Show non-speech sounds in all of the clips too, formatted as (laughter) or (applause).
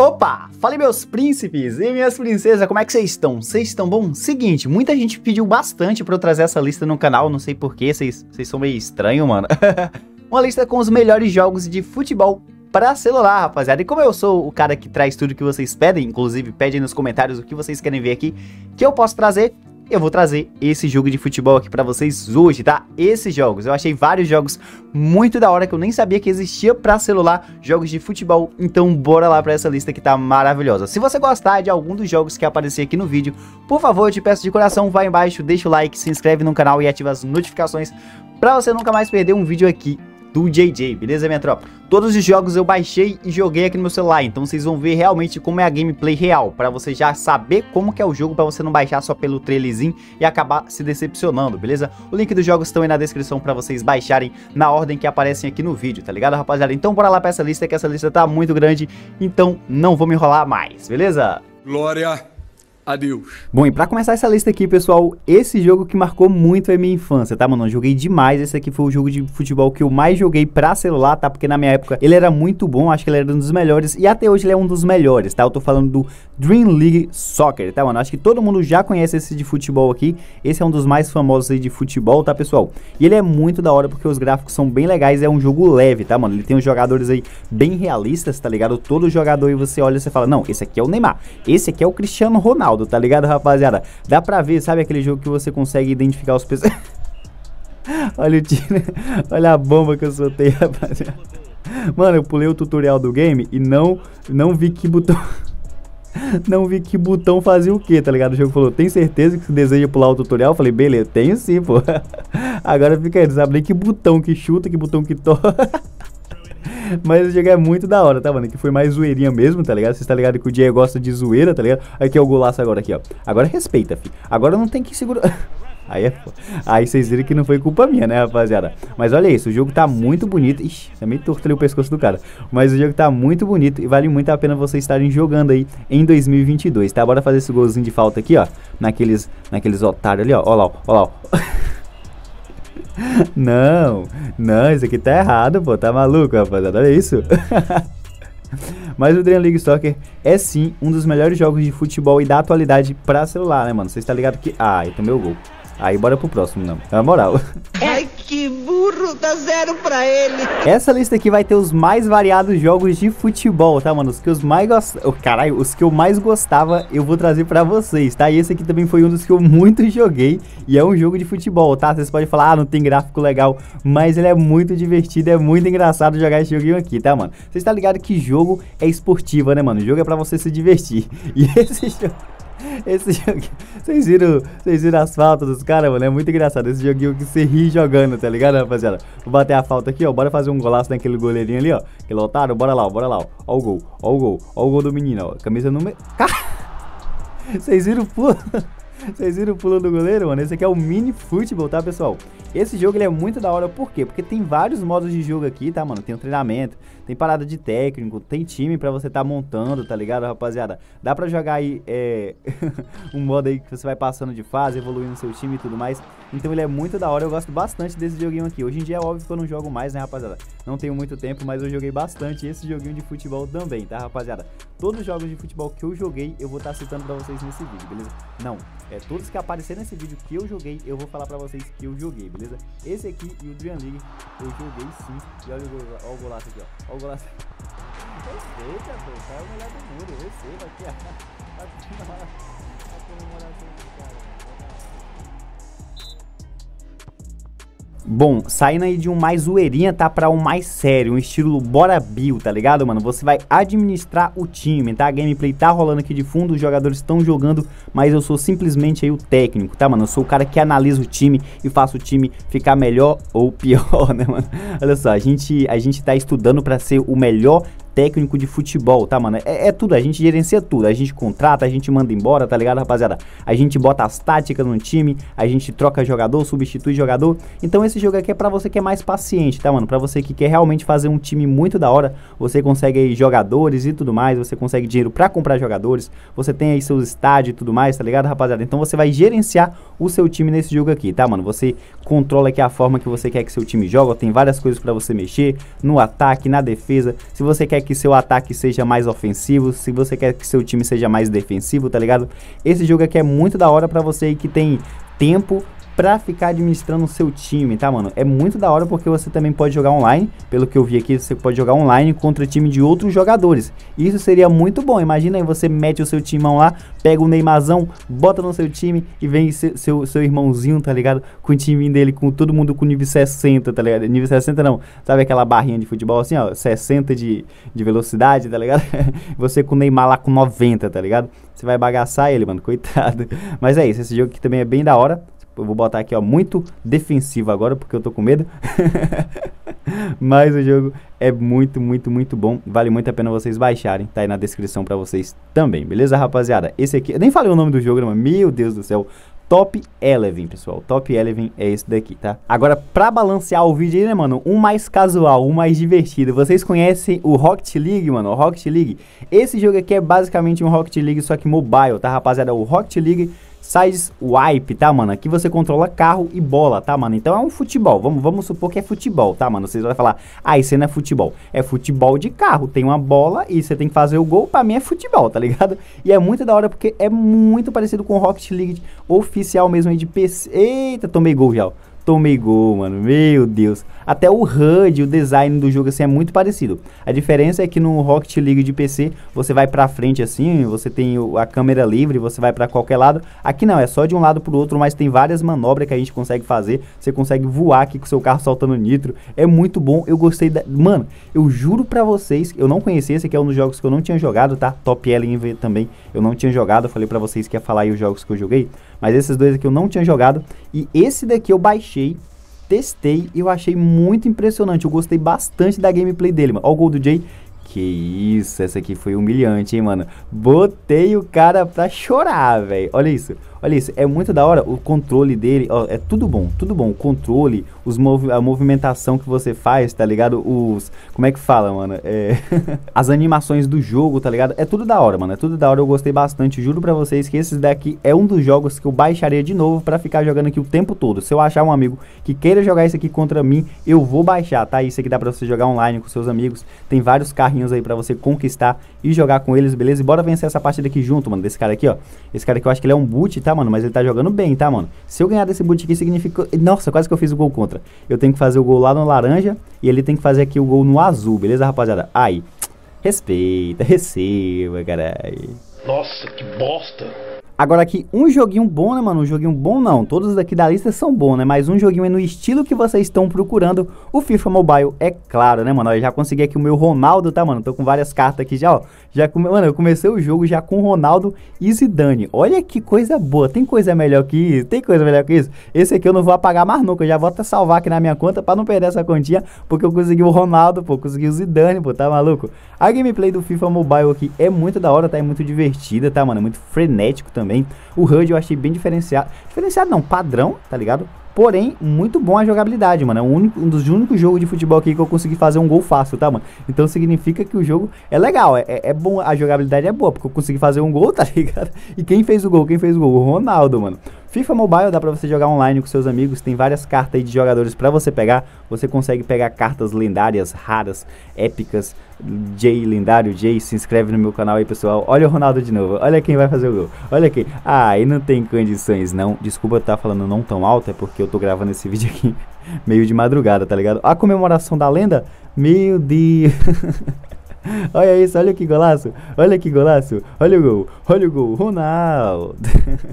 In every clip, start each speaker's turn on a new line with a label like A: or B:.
A: Opa! aí, meus príncipes e minhas princesas, como é que vocês estão? Vocês estão bom? Seguinte, muita gente pediu bastante para eu trazer essa lista no canal, não sei porquê, vocês, vocês são meio estranho, mano. (laughs) Uma lista com os melhores jogos de futebol para celular, rapaziada. E como eu sou o cara que traz tudo que vocês pedem, inclusive pedem nos comentários o que vocês querem ver aqui, que eu posso trazer, eu vou trazer esse jogo de futebol aqui para vocês hoje, tá? Esses jogos, eu achei vários jogos muito da hora que eu nem sabia que existia para celular, jogos de futebol, então bora lá para essa lista que tá maravilhosa. Se você gostar de algum dos jogos que aparecer aqui no vídeo, por favor, eu te peço de coração, vai embaixo, deixa o like, se inscreve no canal e ativa as notificações para você nunca mais perder um vídeo aqui do JJ, beleza, minha tropa? Todos os jogos eu baixei e joguei aqui no meu celular, então vocês vão ver realmente como é a gameplay real, para você já saber como que é o jogo, para você não baixar só pelo trailerzinho e acabar se decepcionando, beleza? O link dos jogos estão aí na descrição para vocês baixarem na ordem que aparecem aqui no vídeo, tá ligado, rapaziada? Então bora lá pra essa lista, que essa lista tá muito grande, então não vou me enrolar mais, beleza? Glória! Adeus. Bom, e para começar essa lista aqui, pessoal, esse jogo que marcou muito a minha infância, tá, mano? Eu joguei demais. Esse aqui foi o jogo de futebol que eu mais joguei pra celular, tá? Porque na minha época ele era muito bom, acho que ele era um dos melhores. E até hoje ele é um dos melhores, tá? Eu tô falando do Dream League Soccer, tá, mano? Acho que todo mundo já conhece esse de futebol aqui. Esse é um dos mais famosos aí de futebol, tá, pessoal? E ele é muito da hora porque os gráficos são bem legais. É um jogo leve, tá, mano? Ele tem os jogadores aí bem realistas, tá ligado? Todo jogador aí você olha e você fala: Não, esse aqui é o Neymar, esse aqui é o Cristiano Ronaldo. Ronaldo, tá ligado, rapaziada? Dá pra ver, sabe aquele jogo que você consegue identificar os pessoas... (laughs) olha o tiro, olha a bomba que eu soltei, rapaziada. Mano, eu pulei o tutorial do game e não, não vi que botão... (laughs) não vi que botão fazia o que, tá ligado? O jogo falou, tem certeza que você deseja pular o tutorial? Eu falei, beleza, tenho sim, pô. (laughs) Agora fica aí, não sabe nem que botão que chuta, que botão que toca. Mas o Diego é muito da hora, tá, mano? Que foi mais zoeirinha mesmo, tá ligado? Vocês tá ligado que o Diego gosta de zoeira, tá ligado? Aqui é o golaço agora aqui, ó. Agora respeita, fi. Agora não tem que segurar... (laughs) Aí, é aí vocês viram que não foi culpa minha, né, rapaziada? Mas olha isso, o jogo tá muito bonito. Ixi, é meio torto ali o pescoço do cara. Mas o jogo tá muito bonito e vale muito a pena vocês estarem jogando aí em 2022, tá? Bora fazer esse golzinho de falta aqui, ó. Naqueles, naqueles otários ali, ó. Ó lá, ó lá, ó. (laughs) (laughs) Não, não, isso aqui tá errado, pô, tá maluco, rapaziada, olha isso. (laughs) Mas o Dream League Soccer é sim um dos melhores jogos de futebol e da atualidade pra celular, né, mano? Você está ligado que. Ah, eu tomei o gol. Aí bora pro próximo, não. Na moral. É que isso, zero pra ele. Essa lista aqui vai ter os mais variados jogos de futebol, tá, mano? Os que eu mais gostava. Oh, caralho, os que eu mais gostava, eu vou trazer pra vocês, tá? E esse aqui também foi um dos que eu muito (laughs) joguei. E é um jogo de futebol, tá? Vocês podem falar, ah, não tem gráfico legal. Mas ele é muito divertido, é muito engraçado jogar esse joguinho aqui, tá, mano? Vocês estão tá ligados que jogo é esportiva, né, mano? O jogo é pra você se divertir. (laughs) E esse jogo. (laughs) Esse joguinho. Vocês viram, vocês viram as faltas dos caras, mano? É muito engraçado. Esse joguinho que você ri jogando, tá ligado, rapaziada? Vou bater a falta aqui, ó. Bora fazer um golaço naquele goleirinho ali, ó. que lotaram bora lá, bora lá, ó. Ó o gol, ó o gol, ó o gol do menino, ó. Camisa número. (laughs) Vocês viram o pulo? (laughs) Vocês viram o pulo do goleiro, mano? Esse aqui é o mini futebol, tá, pessoal? Esse jogo ele é muito da hora, por quê? Porque tem vários modos de jogo aqui, tá, mano? Tem o treinamento, tem parada de técnico, tem time para você estar tá montando, tá ligado, rapaziada? Dá para jogar aí é, (laughs) um modo aí que você vai passando de fase, evoluindo seu time e tudo mais. Então ele é muito da hora, eu gosto bastante desse joguinho aqui. Hoje em dia é óbvio que eu não jogo mais, né, rapaziada? Não tenho muito tempo, mas eu joguei bastante esse joguinho de futebol também, tá, rapaziada? Todos os jogos de futebol que eu joguei, eu vou estar tá citando para vocês nesse vídeo, beleza? Não, é todos que apareceram nesse vídeo que eu joguei, eu vou falar para vocês que eu joguei, beleza? Esse aqui e o Dream League eu joguei sim. E olha o, olha o golaço aqui, ó. Olha o golaço. Respeita, é o melhor do muro. Receba aqui, ó. A tá tá comemoração do cara. Bom, saindo aí de um mais zoeirinha, tá? Pra um mais sério, um estilo Bora Bill, tá ligado, mano? Você vai administrar o time, tá? A gameplay tá rolando aqui de fundo, os jogadores estão jogando, mas eu sou simplesmente aí o técnico, tá, mano? Eu sou o cara que analisa o time e faço o time ficar melhor ou pior, (laughs) né, mano? Olha só, a gente, a gente tá estudando pra ser o melhor técnico de futebol, tá, mano? É, é, tudo, a gente gerencia tudo. A gente contrata, a gente manda embora, tá ligado, rapaziada? A gente bota as táticas no time, a gente troca jogador, substitui jogador. Então esse jogo aqui é pra você que é mais paciente, tá, mano? Pra você que quer realmente fazer um time muito da hora, você consegue aí jogadores e tudo mais, você consegue dinheiro pra comprar jogadores, você tem aí seus estádios e tudo mais, tá ligado, rapaziada? Então você vai gerenciar o seu time nesse jogo aqui, tá, mano? Você controla aqui a forma que você quer que seu time joga, tem várias coisas pra você mexer, no ataque, na defesa. Se você quer que seu ataque seja mais ofensivo, se você quer que seu time seja mais defensivo, tá ligado? Esse jogo aqui é muito da hora para você que tem tempo pra ficar administrando o seu time, tá, mano? É muito da hora porque você também pode jogar online. Pelo que eu vi aqui, você pode jogar online contra time de outros jogadores. Isso seria muito bom. Imagina aí, você mete o seu timão lá, pega o Neymarzão, bota no seu time e vem seu, seu, seu irmãozinho, tá ligado? Com o time dele, com todo mundo com nível 60, tá ligado? Nível 60 não, sabe aquela barrinha de futebol assim, ó, 60 de, de velocidade, tá ligado? (laughs) você com o Neymar lá com 90, tá ligado? Você vai bagaçar ele, mano, coitado. Mas é isso, esse jogo aqui também é bem da hora. Eu vou botar aqui, ó, muito defensivo agora, porque eu tô com medo. (laughs) Mas o jogo é muito, muito, muito bom. Vale muito a pena vocês baixarem. Tá aí na descrição para vocês também, beleza, rapaziada? Esse aqui, eu nem falei o nome do jogo, né, mas meu Deus do céu. Top Eleven, pessoal. Top Eleven é esse daqui, tá? Agora, pra balancear o vídeo aí, né, mano? Um mais casual, um mais divertido. Vocês conhecem o Rocket League, mano? O Rocket League. Esse jogo aqui é basicamente um Rocket League, só que mobile, tá, rapaziada? O Rocket League Size Wipe, tá, mano? Aqui você controla carro e bola, tá, mano? Então é um futebol. Vamos, vamos supor que é futebol, tá, mano? Vocês vão falar, ah, isso não é futebol. É futebol de carro. Tem uma bola e você tem que fazer o gol. Pra mim é futebol, tá ligado? (laughs) E é muito da hora porque é muito parecido com o Rocket League oficial mesmo aí de PC. Eita, tomei gol já, tomei gol, mano. Meu Deus. Até o HUD, o design do jogo assim é muito parecido. A diferença é que no Rocket League de PC, você vai para frente assim, você tem a câmera livre, você vai para qualquer lado. Aqui não, é só de um lado pro outro, mas tem várias manobras que a gente consegue fazer. Você consegue voar aqui com seu carro soltando nitro. É muito bom. Eu gostei da... Mano, eu juro para vocês, eu não conhecia esse aqui é um dos jogos que eu não tinha jogado, tá? Top Ellen também, eu não tinha jogado. Eu falei para vocês que ia falar aí os jogos que eu joguei, mas esses dois aqui eu não tinha jogado e esse daqui eu baixei testei e eu achei muito impressionante. Eu gostei bastante da gameplay dele, mano. Ó o gol do Jay. Que isso, essa aqui foi humilhante, hein, mano. Botei o cara pra chorar, velho. Olha isso. Olha isso, é muito da hora o controle dele, ó, é tudo bom, tudo bom. O controle, os a movimentação que você faz, tá ligado? Os. Como é que fala, mano? É, (laughs) as animações do jogo, tá ligado? É tudo da hora, mano. É tudo da hora, eu gostei bastante. Juro pra vocês que esse daqui é um dos jogos que eu baixaria de novo pra ficar jogando aqui o tempo todo. Se eu achar um amigo que queira jogar isso aqui contra mim, eu vou baixar, tá? Isso aqui dá pra você jogar online com seus amigos. Tem vários carrinhos aí pra você conquistar e jogar com eles, beleza? E bora vencer essa partida aqui junto, mano, desse cara aqui, ó. Esse cara aqui eu acho que ele é um boot, tá, mano? Mas ele tá jogando bem, tá, mano? Se eu ganhar desse boot aqui, significa... Nossa, quase que eu fiz o gol contra. Eu tenho que fazer o gol lá no laranja e ele tem que fazer aqui o gol no azul, beleza, rapaziada? Aí, respeita, (laughs) receba, caralho. Nossa, que bosta. Agora aqui, um joguinho bom, né, mano? Um joguinho bom não. Todos daqui da lista são bons, né? Mas um joguinho é no estilo que vocês estão procurando. O FIFA Mobile, é claro, né, mano? Eu já consegui aqui o meu Ronaldo, tá, mano? Tô com várias cartas aqui já, ó. Já come... Mano, eu comecei o jogo já com Ronaldo e Zidane. Olha que coisa boa. Tem coisa melhor que isso? Tem coisa melhor que isso? Esse aqui eu não vou apagar mais nunca. Eu já vou até salvar aqui na minha conta pra não perder essa continha. Porque eu consegui o Ronaldo, pô. Consegui o Zidane, pô. Tá maluco? A gameplay do FIFA Mobile aqui é muito da hora, tá? É muito divertida, tá, mano? É muito frenético também também. O HUD eu achei bem diferenciado. Diferenciado não, padrão, tá ligado? Porém, muito bom a jogabilidade, mano. É um, único, um dos únicos jogos de futebol aqui que eu consegui fazer um gol fácil, tá, mano? Então significa que o jogo é legal, é, é bom, a jogabilidade é boa, porque eu consegui fazer um gol, (laughs) tá ligado? E quem fez o gol? Quem fez o gol? O Ronaldo, mano. FIFA Mobile dá para você jogar online com seus amigos, tem várias cartas aí de jogadores para você pegar. Você consegue pegar cartas lendárias, raras, épicas. Jay, lendário Jay, se inscreve no meu canal aí, pessoal. Olha o Ronaldo de novo, olha quem vai fazer o gol. Olha quem. Ah, e não tem condições, não. Desculpa eu estar tá falando não tão alto, é porque eu tô gravando esse (laughs) vídeo aqui meio de madrugada, tá ligado? A comemoração da lenda? Meu Deus. (laughs) olha isso, olha que golaço, olha que golaço, olha o gol, olha o gol, Ronaldo. (laughs)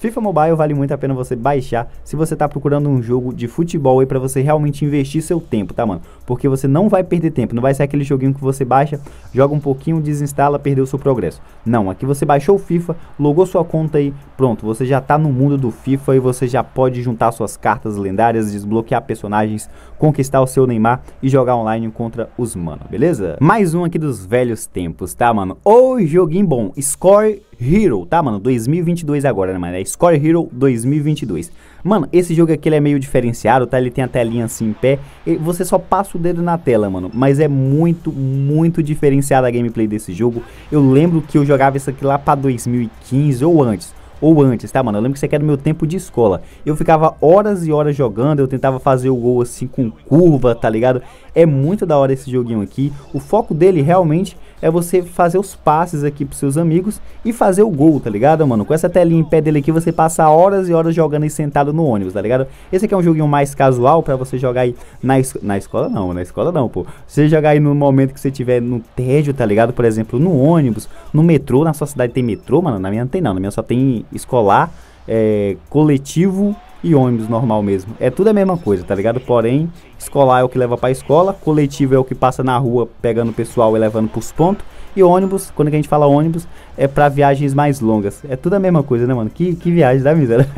A: FIFA Mobile vale muito a pena você baixar se você tá procurando um jogo de futebol aí para você realmente investir seu tempo, tá, mano? Porque você não vai perder tempo, não vai ser aquele joguinho que você baixa, joga um pouquinho, desinstala, perdeu seu progresso. Não, aqui você baixou o FIFA, logou sua conta aí, pronto, você já tá no mundo do FIFA e você já pode juntar suas cartas lendárias, desbloquear personagens, conquistar o seu Neymar e jogar online contra os mano, beleza? Mais um aqui dos velhos tempos, tá, mano? Ô, joguinho bom, Score Hero, tá, mano? 2022 agora, né, mano? É Score Hero 2022. Mano, esse jogo aqui ele é meio diferenciado, tá? Ele tem a telinha assim em pé. você só passa o dedo na tela, mano. Mas é muito, muito diferenciada a gameplay desse jogo. Eu lembro que eu jogava isso aqui lá pra 2015 ou antes ou antes, tá, mano? Eu lembro que isso aqui era meu tempo de escola. Eu ficava horas e horas jogando, eu tentava fazer o gol assim com curva, tá ligado? É muito da hora esse joguinho aqui. O foco dele realmente é você fazer os passes aqui pros seus amigos e fazer o gol, tá ligado, mano? Com essa telinha em pé dele aqui, você passa horas e horas jogando e sentado no ônibus, tá ligado? Esse aqui é um joguinho mais casual para você jogar aí na, es na escola, não, na escola não, pô. Você jogar aí no momento que você tiver no tédio, tá ligado? Por exemplo, no ônibus, no metrô, na sua cidade tem metrô, mano? Na minha não tem não, na minha só tem escolar, é, coletivo e ônibus normal mesmo. É tudo a mesma coisa, tá ligado? Porém, escolar é o que leva pra escola, coletivo é o que passa na rua pegando o pessoal e levando pros pontos. E ônibus, quando a gente fala ônibus, é para viagens mais longas. É tudo a mesma coisa, né, mano? Que, que viagem da miséria.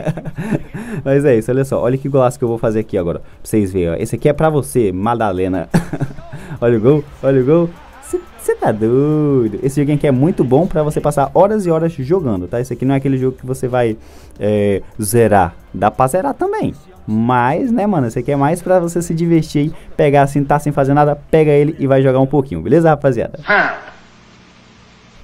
A: (laughs) Mas é isso, olha só. Olha que golaço que eu vou fazer aqui agora. Pra vocês verem, ó. Esse aqui é pra você, Madalena. (laughs) olha o gol, olha o gol, você tá doido? Esse joguinho aqui é muito bom para você passar horas e horas jogando, tá? Esse aqui não é aquele jogo que você vai é, zerar. Dá pra zerar também. Mas, né, mano, esse aqui é mais pra você se divertir, pegar assim, tá sem fazer nada, pega ele e vai jogar um pouquinho, beleza, rapaziada?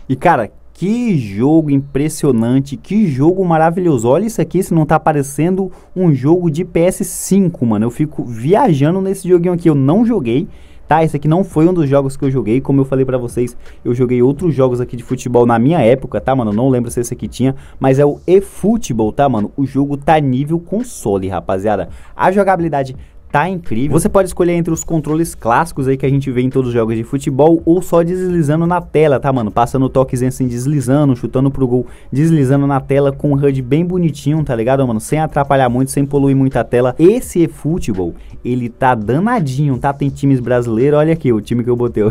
A: E, cara, que jogo impressionante, que jogo maravilhoso. Olha isso aqui, se não tá parecendo um jogo de PS5, mano. Eu fico viajando nesse joguinho aqui, eu não joguei. Tá, esse aqui não foi um dos jogos que eu joguei, como eu falei para vocês, eu joguei outros jogos aqui de futebol na minha época, tá, mano? Não lembro se esse aqui tinha, mas é o eFootball, tá, mano? O jogo tá nível console, rapaziada. A jogabilidade tá incrível. Você pode escolher entre os controles clássicos aí que a gente vê em todos os jogos de futebol ou só deslizando na tela, tá, mano? Passando toques assim, deslizando, chutando pro gol, deslizando na tela com um HUD bem bonitinho, tá ligado, mano? Sem atrapalhar muito, sem poluir muito a tela. Esse eFootball, ele tá danadinho, tá? Tem times brasileiros, olha aqui o time que eu botei. (laughs)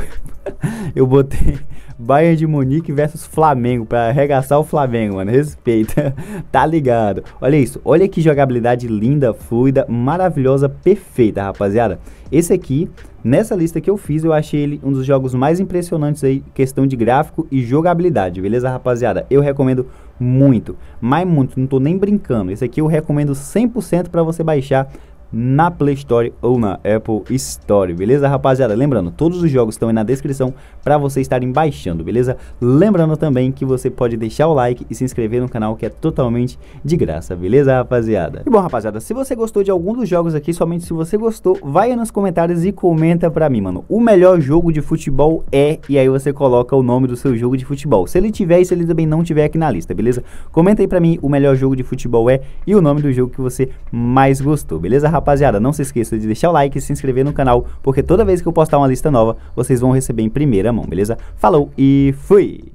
A: eu botei Bayern de Munique versus Flamengo, para arregaçar o Flamengo, mano. Respeita. (laughs) tá ligado? Olha isso. Olha que jogabilidade linda, fluida, maravilhosa, perfeita, rapaziada. Esse aqui, nessa lista que eu fiz, eu achei ele um dos jogos mais impressionantes aí, questão de gráfico e jogabilidade, beleza, rapaziada? Eu recomendo muito, mas muito, não tô nem brincando. Esse aqui eu recomendo 100% para você baixar na Play Store ou na Apple Store, beleza, rapaziada? Lembrando, todos os jogos estão aí na descrição para vocês estarem baixando, beleza? Lembrando também que você pode deixar o like e se inscrever no canal que é totalmente de graça, beleza, rapaziada? E bom, rapaziada, se você gostou de algum dos jogos aqui, somente se você gostou, vai aí nos comentários e comenta pra mim, mano. O melhor jogo de futebol é, e aí você coloca o nome do seu jogo de futebol. Se ele tiver e se ele também não tiver aqui na lista, beleza? Comenta aí pra mim o melhor jogo de futebol é e o nome do jogo que você mais gostou, beleza, rapaziada? rapaziada, não se esqueça de deixar o like e se inscrever no canal, porque toda vez que eu postar uma lista nova, vocês vão receber em primeira mão, beleza? Falou e fui!